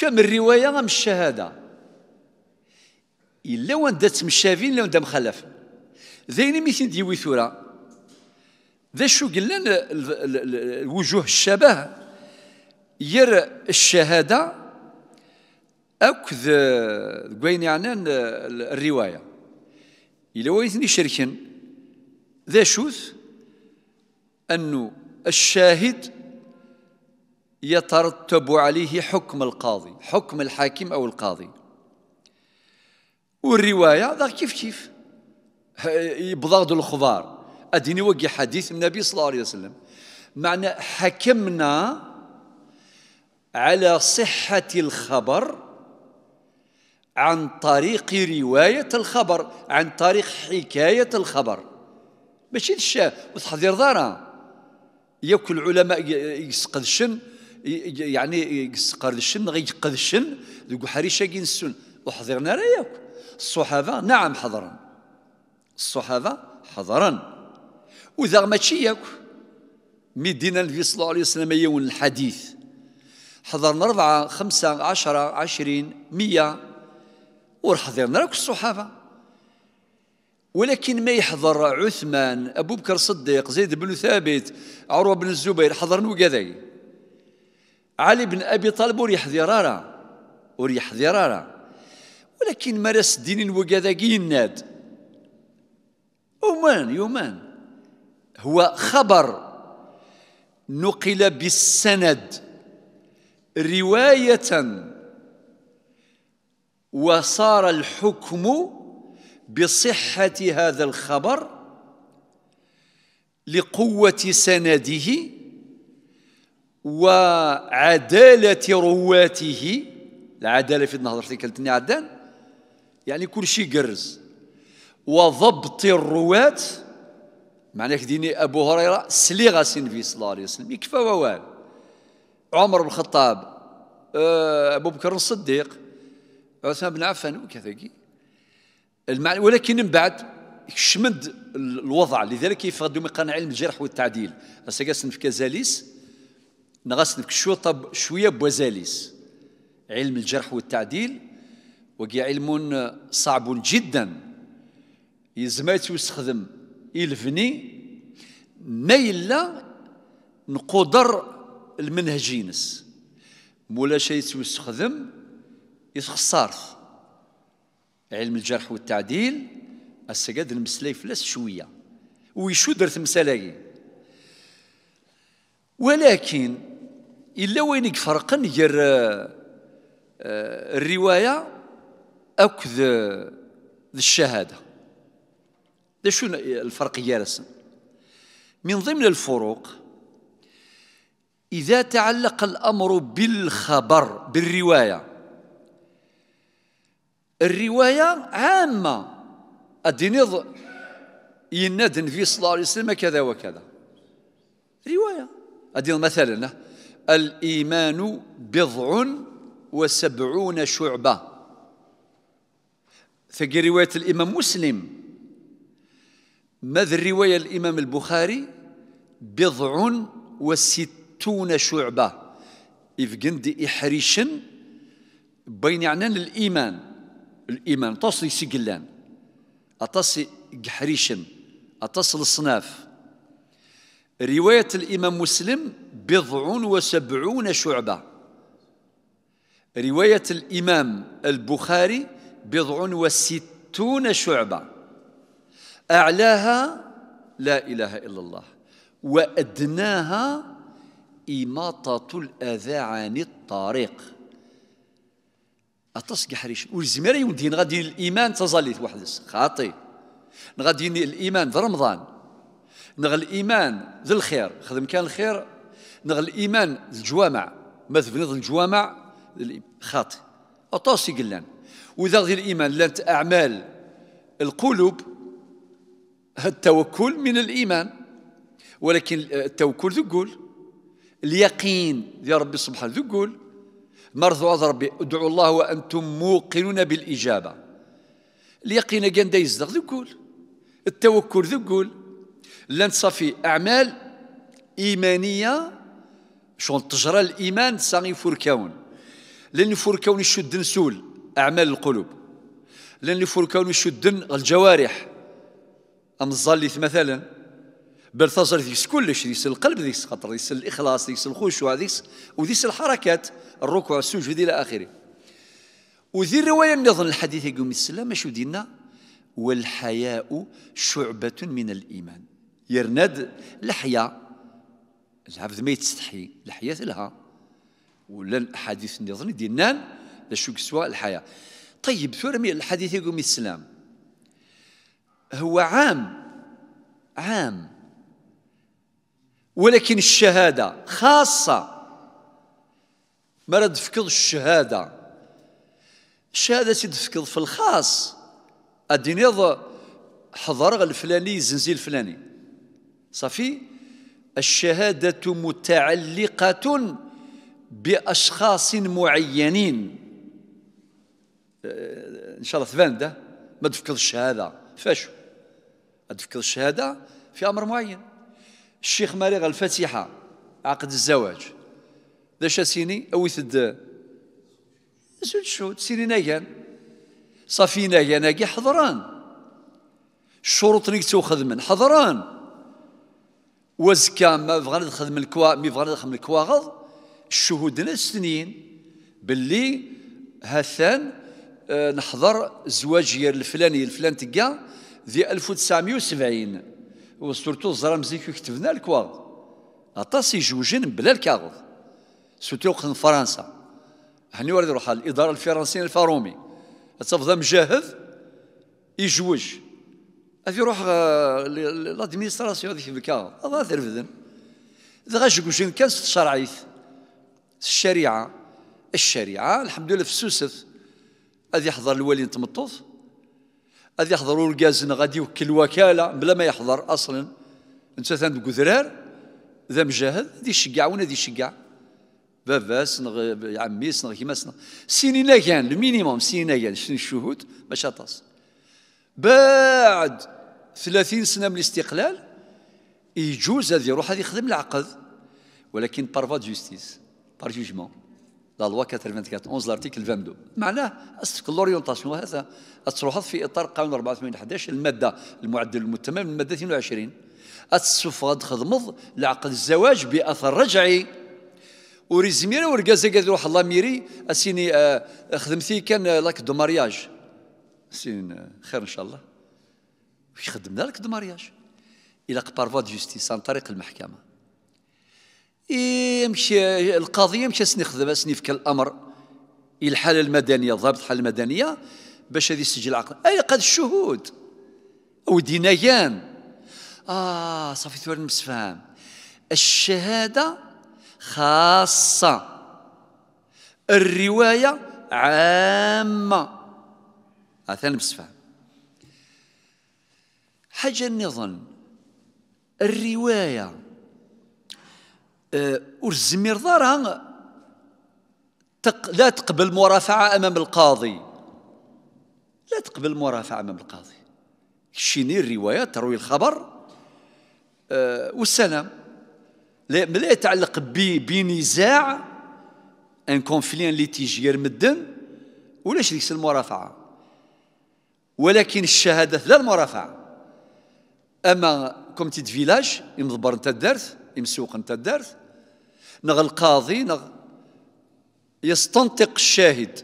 كم الروايه من الشهاده الا دات مشافين الا وندا مخلف ذين ميتين دي ويثورا ذا شو قلنا الوجوه الشبه ير الشهاده اكذ كوين يعني الروايه الا وان شركين ذا شوث انه الشاهد يترتب عليه حكم القاضي حكم الحاكم أو القاضي والرواية ذا كيف كيف يبضاد الخضار أديني وقي حديث النبي صلى الله عليه وسلم معنى حكمنا على صحة الخبر عن طريق رواية الخبر عن طريق حكاية الخبر ماشي الشاه وتحضير دارا ياكل العلماء يسقدشن يعني قرشن الشن ذوك حريشاكي نسون وحضرنا راه ياك الصحابه نعم حضرا الصحابه حضرا وذا ماشي ياك مي النبي صلى الله عليه وسلم يوم الحديث حضرنا أربعة خمسة عشرة عشرين مية ورحضرنا راك الصحابة ولكن ما يحضر عثمان أبو بكر الصديق زيد بن ثابت عروة بن الزبير حضرنا وكذا علي بن أبي طالب وريح ذرارة وريح ذرارة ولكن مارس الدين الوكذاكي الناد يومان يومان هو خبر نقل بالسند رواية وصار الحكم بصحة هذا الخبر لقوة سنده وعدالة رواته العدالة في النهضة في كلتني عدان يعني كل شيء قرز وضبط الرواة معناه ديني أبو هريرة سليغة سنفي صلى الله عليه وسلم يكفى ووال عمر بن الخطاب آه، أبو بكر الصديق عثمان بن عفان وكذا ولكن من بعد شمد الوضع لذلك يفقدوا قناع علم الجرح والتعديل رسا في كازاليس نغسلك شو طب شوية بوزاليس علم الجرح والتعديل وقي علم صعب جدا يزمات يستخدم يلفني ما إلا نقدر المنهجينس مولا شيء يستخدم يتخسر علم الجرح والتعديل السجاد المسلاي فلس شويه ويشو درت مسلاقي ولكن إلا وين يفرقن غير آه، الرواية أكد آه، الشهادة ده شو الفرق يارسن من ضمن الفروق إذا تعلق الأمر بالخبر بالرواية الرواية عامة الدينيض يندن في صلى الله عليه وسلم كذا وكذا رواية أدين مثلا الإيمان بضع وسبعون شعبة في رواية الإمام مسلم ماذا الرواية الإمام البخاري بضع وستون شعبة إفقندي إحريشن بين عنان الإيمان الإيمان تصل سجلان أتصل جحريشن أتصل الصناف رواية الإمام مسلم بضع وسبعون شعبة رواية الإمام البخاري بضع وستون شعبة أعلاها لا إله إلا الله وأدناها إماطة الأذى عن الطريق أتصق حريش والزمير يمدي غادي الإيمان تظليت واحد خاطي غادي الإيمان في رمضان نغ الإيمان ذي الخير خدم كان الخير نغ الإيمان الجوامع ما تبنيض الجوامع خاطئ سي قلان وإذا غير الإيمان لانت أعمال القلوب التوكل من الإيمان ولكن التوكل ذقول اليقين يا ربي سبحانه ذقول مرضو ربي ادعوا الله وأنتم موقنون بالإجابة اليقين كان دايز يزدغ ذقول التوكل ذقول لانت صافي أعمال إيمانية شغل تجرى الايمان ساغي فركاون لان فركاون يشد نسول اعمال القلوب لان فركاون يشد الجوارح ام الظليث مثلا بل تجر ذيس كلش ذيس القلب ذيس خطر ذيس الاخلاص ذيس الخشوع ذيس وذيس الحركات الركوع السجود الى اخره وذي الروايه اللي نظن الحديث يقوم السلام شو دينا والحياء شعبه من الايمان يرند لحيه العبد ما يتستحي الحياة لها ولا الأحاديث نان لا شو سوا الحياة طيب ثورمي الحديث يقوم السلام هو عام عام ولكن الشهادة خاصة ما تفقد الشهادة الشهادة تفقد في الخاص الدنيا حضر الفلاني زنزي الفلاني صافي الشهادة متعلقة بأشخاص معينين إن شاء الله ثبان ده ما تفكر الشهادة فاش تفكر الشهادة في أمر معين الشيخ مريغ الفاتحة عقد الزواج ذا شاسيني أو د زوج شو تسيني نايان صافي نايان ناقي حضران الشروط اللي توخذ من حضران وزكا ما بغى نخدم الكوا مي بغى نخدم الكواغض الشهود شهودنا سنين باللي هثان آه، نحضر نحضر ديال الفلانية الفلان تكا في 1970 وسورتو الزرا مزيك كتبنا الكواغض سي يجوجن بلا الكاغض سورتو وقت فرنسا هني ورد روح الإدارة الفرنسية الفارومي تفضل مجاهد يجوج روح آه، لادمينستراسيون هذيك بكا هذا ترفدن ذا شنو كان الشرعيث الشريعه الشريعه الحمد لله في السوسف هذا يحضر الوالي تمطوط هذا يحضر الكازن غادي يوكل الوكاله بلا ما يحضر اصلا انت ثاند قذرار ذا مجاهد ذي شقع وين ذي يشجع باباس نغ عمي نغ كيما سنغ سينينا كان المينيموم سينينا كان شنو الشهود باش أطاس با بعد ثلاثين سنة من الاستقلال يجوز هذا يروح هذا يخدم العقد ولكن بار فوا جوستيس بار جوجمون لا لوا 94 لارتيكل 22 معناه استك لوريونتاسيون هذا تروح في اطار قانون 84 11 الماده المعدل المتمم الماده 22 السفاد خدمض لعقد الزواج باثر رجعي وريزميرا ورقازا قال روح الله ميري اسيني آه، خدمتي كان آه، لاك دو مارياج سين آه، خير ان شاء الله باش خدمنا لك مارياج الى بار فوا جوستيس عن طريق المحكمه اي مشى القضيه مشى سني خدم سني في الامر الى الحاله المدنيه ضابط الحاله المدنيه باش هذه يسجل عقل اي قد الشهود او دينيان اه صافي ثوار المسفهم الشهاده خاصه الروايه عامه هذا آه، المسفهم حاجة نظن الرواية آه، والزمير دارها تق... لا تقبل مرافعة أمام القاضي لا تقبل مرافعة أمام القاضي شيني الرواية تروي الخبر أه والسلام لا لا يتعلق بنزاع ان كونفلين ليتيجير مدن ولاش ليس المرافعة ولكن الشهادة لا المرافعة اما كوميتي تيت فيلاج انت الدرس الدارت يمسوق انت الدرس نغ القاضي نغ يستنطق الشاهد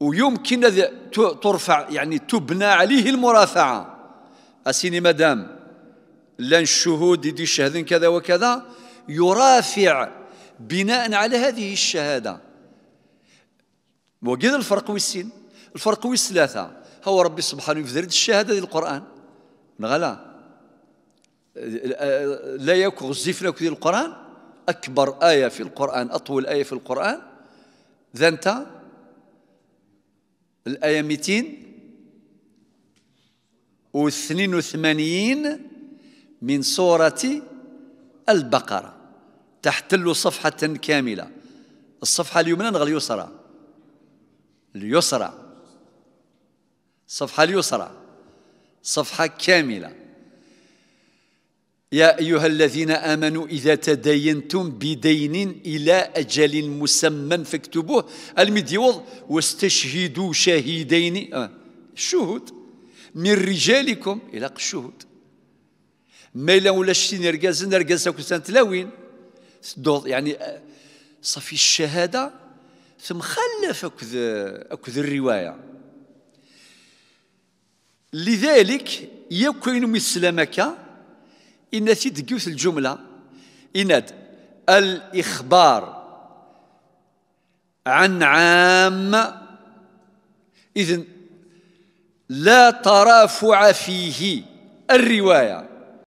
ويمكن ترفع يعني تبنى عليه المرافعه اسيني مدام لان الشهود يدي الشهد كذا وكذا يرافع بناء على هذه الشهاده وقيل الفرق ويسين الفرق ويس ثلاثه هو ربي سبحانه يفذرد الشهادة ديال القرآن نغلا لا يكو غزيفنا ديال القرآن أكبر آية في القرآن أطول آية في القرآن ذا أنت الآية 282 من سورة البقرة تحتل صفحة كاملة الصفحة اليمنى نغى اليسرى اليسرى الصفحة اليسرى صفحة كاملة يا أيها الذين آمنوا إذا تداينتم بدين إلى أجل مسمى فاكتبوه المديوض واستشهدوا شهيدين آه، شهود من رجالكم إلى الشهود ما إلا ولا شتي نرقز نرقز تلاوين يعني آه، صافي الشهادة ثم خلف أكذ الرواية لذلك يكون مسلمك إن تدقوث الجملة إن الإخبار عن عام إذن لا ترافع فيه الرواية